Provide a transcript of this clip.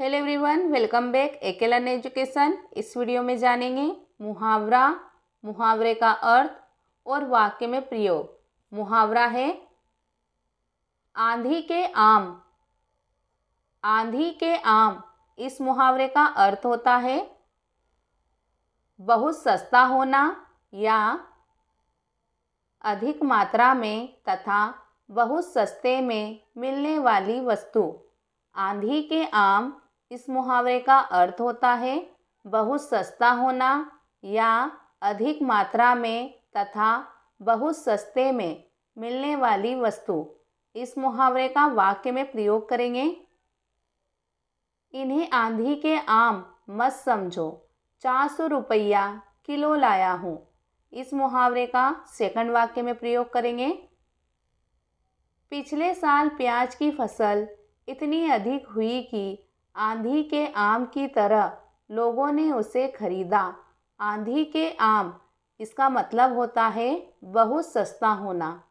hello everyone welcome back एकेलन education इस video में जानेंगे मुहावरा मुहावरे का अर्थ और वाक्य में प्रयोग मुहावरा है आंधी के आम आंधी के आम इस मुहावरे का अर्थ होता है बहुत सस्ता होना या अधिक मात्रा में तथा बहुत सस्ते में मिलने वाली वस्तु आंधी के आम इस मुहावरे का अर्थ होता है बहुत सस्ता होना या अधिक मात्रा में तथा बहुत सस्ते में मिलने वाली वस्तु इस मुहावरे का वाक्य में प्रयोग करेंगे इन्हें आंधी के आम मत समझो चार सौ रुपया किलो लाया हूँ इस मुहावरे का सेकंड वाक्य में प्रयोग करेंगे पिछले साल प्याज की फसल इतनी अधिक हुई कि आंधी के आम की तरह लोगों ने उसे खरीदा आंधी के आम इसका मतलब होता है बहुत सस्ता होना